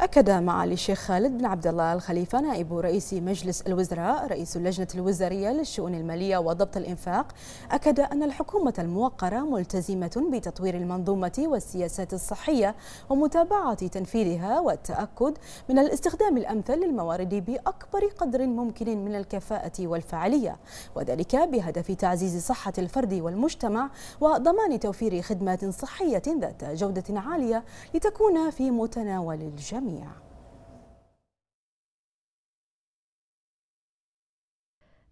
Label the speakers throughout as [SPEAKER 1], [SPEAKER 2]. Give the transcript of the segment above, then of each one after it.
[SPEAKER 1] أكد
[SPEAKER 2] معالي الشيخ خالد بن عبد الله الخليفة نائب رئيس مجلس الوزراء رئيس اللجنة الوزارية للشؤون المالية وضبط الإنفاق أكد أن الحكومة الموقرة ملتزمة بتطوير المنظومة والسياسات الصحية ومتابعة تنفيذها والتأكد من الاستخدام الأمثل للموارد بأكبر قدر ممكن من الكفاءة والفعالية وذلك بهدف تعزيز صحة الفرد والمجتمع وضمان توفير خدمات صحية ذات جودة عالية لتكون في متناول الجميع Yeah.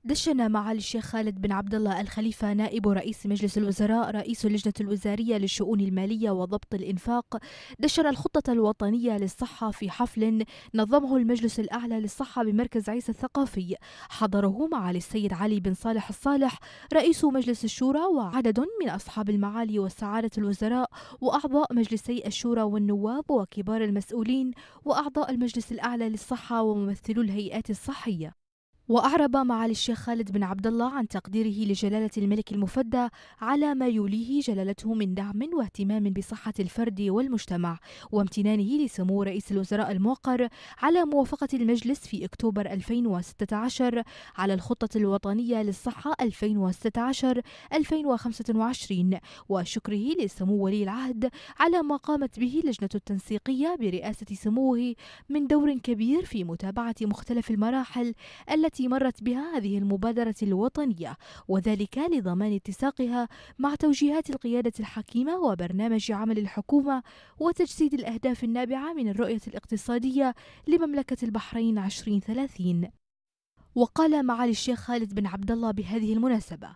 [SPEAKER 2] دشن معالي الشيخ خالد بن عبد الله الخليفة نائب رئيس مجلس الوزراء رئيس اللجنة الوزارية للشؤون المالية وضبط الإنفاق دشن الخطة الوطنية للصحة في حفل نظمه المجلس الأعلى للصحة بمركز عيسى الثقافي حضره معالي السيد علي بن صالح الصالح رئيس مجلس الشورى وعدد من أصحاب المعالي وسعادة الوزراء وأعضاء مجلسي الشورى والنواب وكبار المسؤولين وأعضاء المجلس الأعلى للصحة وممثلو الهيئات الصحية وأعرب معالي الشيخ خالد بن عبد الله عن تقديره لجلالة الملك المفدى على ما يوليه جلالته من دعم واهتمام بصحة الفرد والمجتمع وامتنانه لسمو رئيس الوزراء الموقر على موافقة المجلس في أكتوبر 2016 على الخطة الوطنية للصحة 2016-2025 وشكره لسمو ولي العهد على ما قامت به لجنة التنسيقية برئاسة سموه من دور كبير في متابعة مختلف المراحل التي التي مرت بها هذه المبادرة الوطنية وذلك لضمان اتساقها مع توجيهات القيادة الحكيمة وبرنامج عمل الحكومة وتجسيد الأهداف النابعة من الرؤية الاقتصادية لمملكة البحرين 2030 وقال معالي الشيخ خالد بن عبد الله بهذه المناسبة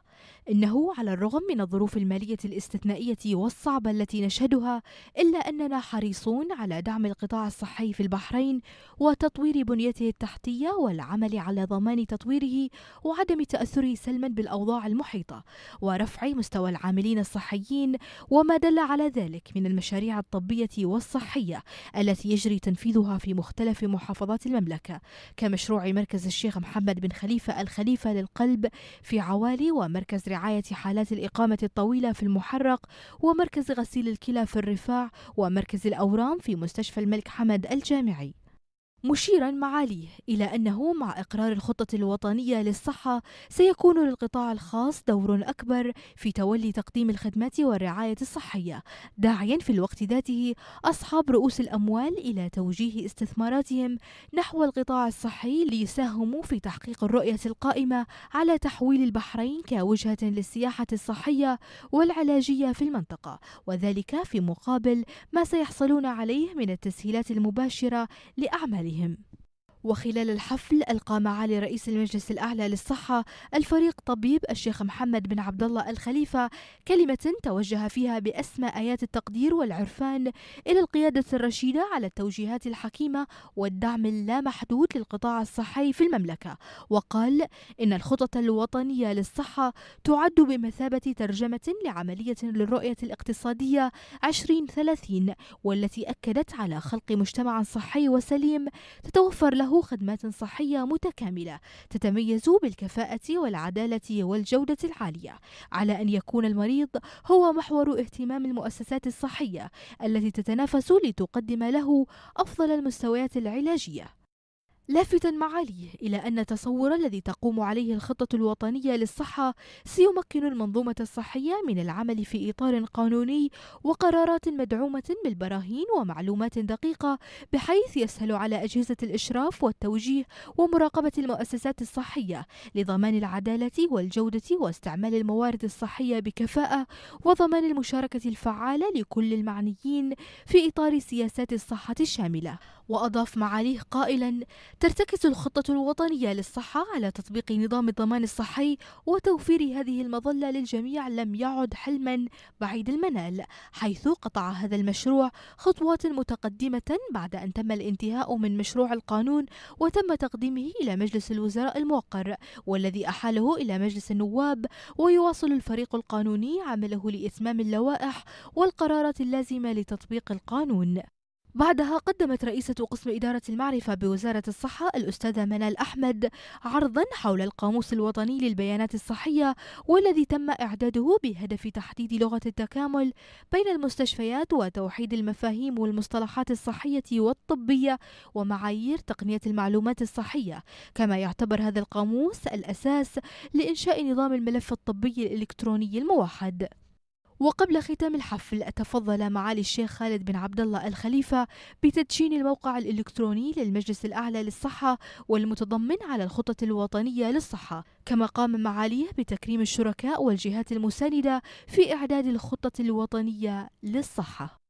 [SPEAKER 2] إنه على الرغم من الظروف المالية الاستثنائية والصعبة التي نشهدها إلا أننا حريصون على دعم القطاع الصحي في البحرين وتطوير بنيته التحتية والعمل على ضمان تطويره وعدم تأثره سلما بالأوضاع المحيطة ورفع مستوى العاملين الصحيين وما دل على ذلك من المشاريع الطبية والصحية التي يجري تنفيذها في مختلف محافظات المملكة كمشروع مركز الشيخ محمد بن خليفة الخليفة للقلب في عوالي ومركز مركز رعاية حالات الإقامة الطويلة في المحرق ومركز غسيل الكلى في الرفاع ومركز الأورام في مستشفى الملك حمد الجامعي مشيرا معاليه إلى أنه مع إقرار الخطة الوطنية للصحة سيكون للقطاع الخاص دور أكبر في تولي تقديم الخدمات والرعاية الصحية داعيا في الوقت ذاته أصحاب رؤوس الأموال إلى توجيه استثماراتهم نحو القطاع الصحي ليساهموا في تحقيق الرؤية القائمة على تحويل البحرين كوجهة للسياحة الصحية والعلاجية في المنطقة وذلك في مقابل ما سيحصلون عليه من التسهيلات المباشرة لأعمالهم him. وخلال الحفل ألقى معالي رئيس المجلس الأعلى للصحة الفريق طبيب الشيخ محمد بن عبد الله الخليفة كلمة توجه فيها بأسمى آيات التقدير والعرفان إلى القيادة الرشيدة على التوجيهات الحكيمة والدعم اللامحدود للقطاع الصحي في المملكة وقال إن الخطط الوطنية للصحة تعد بمثابة ترجمة لعملية للرؤية الاقتصادية 2030 والتي أكدت على خلق مجتمع صحي وسليم تتوفر له خدمات صحية متكاملة تتميز بالكفاءة والعدالة والجودة العالية على أن يكون المريض هو محور اهتمام المؤسسات الصحية التي تتنافس لتقدم له أفضل المستويات العلاجية لافتا معاليه إلى أن التصور الذي تقوم عليه الخطة الوطنية للصحة سيمكن المنظومة الصحية من العمل في إطار قانوني وقرارات مدعومة بالبراهين ومعلومات دقيقة بحيث يسهل على أجهزة الإشراف والتوجيه ومراقبة المؤسسات الصحية لضمان العدالة والجودة واستعمال الموارد الصحية بكفاءة وضمان المشاركة الفعالة لكل المعنيين في إطار سياسات الصحة الشاملة وأضاف معاليه قائلا ترتكز الخطة الوطنية للصحة على تطبيق نظام الضمان الصحي وتوفير هذه المظلة للجميع لم يعد حلما بعيد المنال حيث قطع هذا المشروع خطوات متقدمة بعد أن تم الانتهاء من مشروع القانون وتم تقديمه إلى مجلس الوزراء الموقر والذي أحاله إلى مجلس النواب ويواصل الفريق القانوني عمله لإتمام اللوائح والقرارات اللازمة لتطبيق القانون بعدها قدمت رئيسة قسم إدارة المعرفة بوزارة الصحة الأستاذة منال أحمد عرضا حول القاموس الوطني للبيانات الصحية والذي تم إعداده بهدف تحديد لغة التكامل بين المستشفيات وتوحيد المفاهيم والمصطلحات الصحية والطبية ومعايير تقنية المعلومات الصحية كما يعتبر هذا القاموس الأساس لإنشاء نظام الملف الطبي الإلكتروني الموحد وقبل ختام الحفل تفضل معالي الشيخ خالد بن عبد الله الخليفة بتدشين الموقع الإلكتروني للمجلس الأعلى للصحة والمتضمن على الخطة الوطنية للصحة كما قام معاليه بتكريم الشركاء والجهات المساندة في إعداد الخطة الوطنية للصحة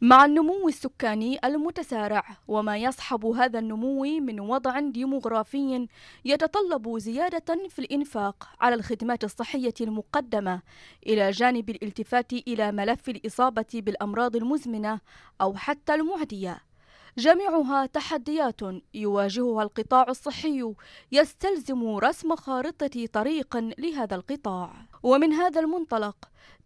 [SPEAKER 2] مع النمو السكاني المتسارع
[SPEAKER 1] وما يصحب هذا النمو من وضع ديموغرافي يتطلب زيادة في الإنفاق على الخدمات الصحية المقدمة إلى جانب الالتفات إلى ملف الإصابة بالأمراض المزمنة أو حتى المعدية جميعها تحديات يواجهها القطاع الصحي يستلزم رسم خارطة طريق لهذا القطاع ومن هذا المنطلق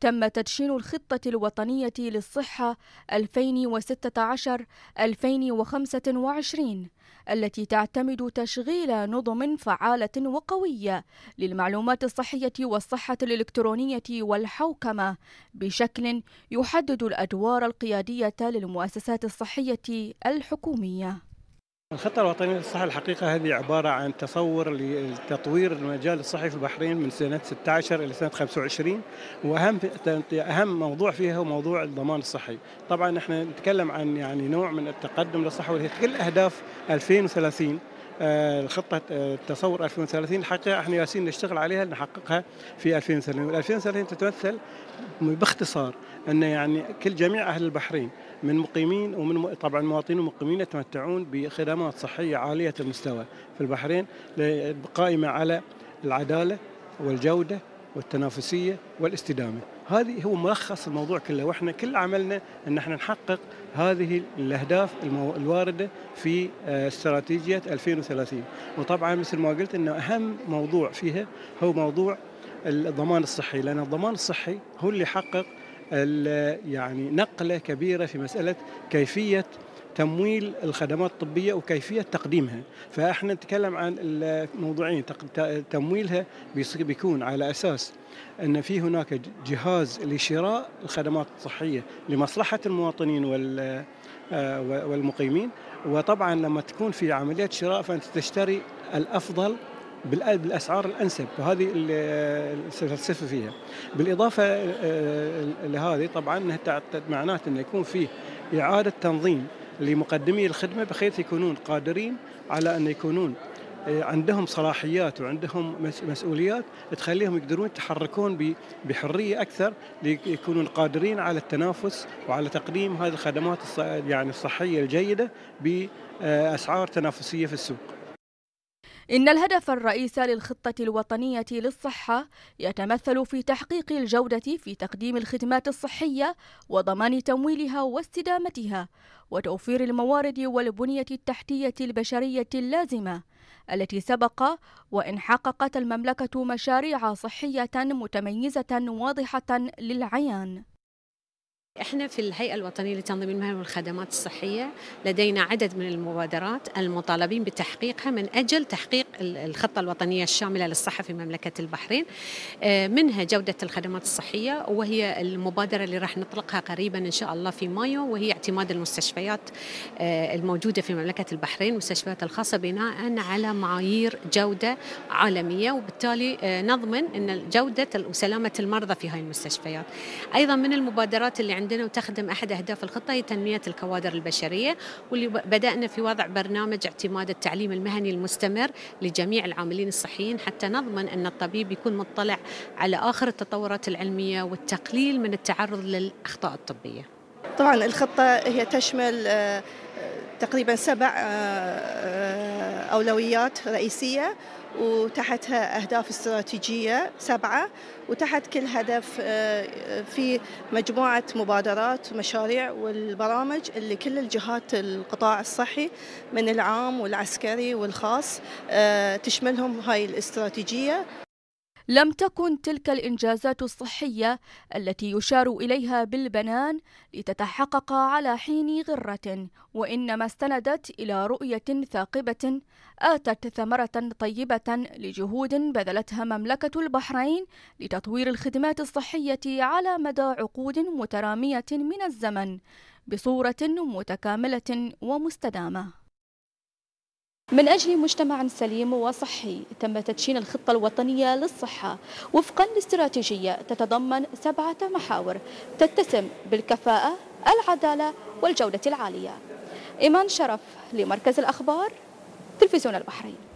[SPEAKER 1] تم تدشين الخطة الوطنية للصحة 2016 2025 التي تعتمد تشغيل نظم فعالة وقوية للمعلومات الصحية والصحة الإلكترونية والحوكمة بشكل يحدد الأدوار القيادية للمؤسسات الصحية الحكومية
[SPEAKER 3] الخطة الوطنية للصحة الحقيقة هذه عبارة عن تصور لتطوير المجال الصحي في البحرين من سنة 16 إلى سنة 25 وأهم أهم موضوع فيها هو موضوع الضمان الصحي، طبعا نحن نتكلم عن يعني نوع من التقدم للصحة وهي كل أهداف 2030 آه، الخطة آه، تصور 2030 الحقيقة احنا ياسين نشتغل عليها نحققها في 2030 2030 تتمثل باختصار أن يعني كل جميع أهل البحرين من مقيمين ومن طبعا مواطنين ومقيمين يتمتعون بخدمات صحيه عاليه المستوى في البحرين قائمه على العداله والجوده والتنافسيه والاستدامه. هذه هو ملخص الموضوع كله واحنا كل عملنا ان احنا نحقق هذه الاهداف الوارده في آه، استراتيجيه 2030 وطبعا مثل ما قلت انه اهم موضوع فيها هو موضوع الضمان الصحي لان الضمان الصحي هو اللي يحقق يعني نقله كبيره في مساله كيفيه تمويل الخدمات الطبيه وكيفيه تقديمها، فاحنا نتكلم عن الموضوعين تمويلها بيكون على اساس ان في هناك جهاز لشراء الخدمات الصحيه لمصلحه المواطنين وال آه، والمقيمين وطبعا لما تكون في عمليه شراء فانت تشتري الافضل بالاسعار الانسب وهذه الفلسفه فيها بالاضافه آه، آه، لهذه طبعا معناته انه يكون فيه اعاده تنظيم لمقدمي الخدمه بحيث يكونون قادرين على ان يكونون آه، عندهم صلاحيات وعندهم مسؤوليات تخليهم يقدرون يتحركون بحريه اكثر ليكونون قادرين على التنافس وعلى تقديم هذه الخدمات يعني الصحيه الجيده باسعار تنافسيه في السوق.
[SPEAKER 1] إن الهدف الرئيس للخطة الوطنية للصحة يتمثل في تحقيق الجودة في تقديم الخدمات الصحية وضمان تمويلها واستدامتها وتوفير الموارد والبنية التحتية البشرية اللازمة التي سبق وإن حققت المملكة مشاريع صحية متميزة واضحة للعيان
[SPEAKER 2] احنا في الهيئه الوطنيه لتنظيم المهن والخدمات الصحيه لدينا عدد من المبادرات المطالبين بتحقيقها من اجل تحقيق الخطه الوطنيه الشامله للصحه في مملكه البحرين آه، منها جوده الخدمات الصحيه وهي المبادره اللي راح نطلقها قريبا ان شاء الله في مايو وهي اعتماد المستشفيات آه، الموجوده في مملكه البحرين المستشفيات الخاصه بناء على معايير جوده عالميه وبالتالي آه، نضمن ان جوده وسلامه المرضى في هاي المستشفيات ايضا من المبادرات اللي عند عندنا وتخدم أحد أهداف الخطة هي تنمية الكوادر البشرية واللي بدأنا في وضع برنامج اعتماد التعليم المهني المستمر لجميع العاملين الصحيين حتى نضمن أن الطبيب يكون مطلع على آخر التطورات العلمية والتقليل من التعرض للأخطاء الطبية
[SPEAKER 1] طبعا الخطة هي تشمل آه، آه، تقريبا سبع آه، أولويات رئيسية وتحتها أهداف استراتيجية سبعة وتحت كل هدف آه، في مجموعة مبادرات ومشاريع والبرامج اللي كل الجهات القطاع الصحي من العام والعسكري والخاص آه، تشملهم هاي الاستراتيجية لم تكن تلك الإنجازات الصحية التي يشار إليها بالبنان لتتحقق على حين غرة وإنما استندت إلى رؤية ثاقبة آتت ثمرة طيبة لجهود بذلتها مملكة البحرين لتطوير الخدمات الصحية على مدى عقود مترامية من الزمن بصورة متكاملة ومستدامة من أجل مجتمع سليم وصحي تم تدشين الخطة الوطنية للصحة وفقا لاستراتيجية تتضمن سبعة محاور تتسم بالكفاءة العدالة والجودة العالية إيمان شرف لمركز الأخبار تلفزيون البحرين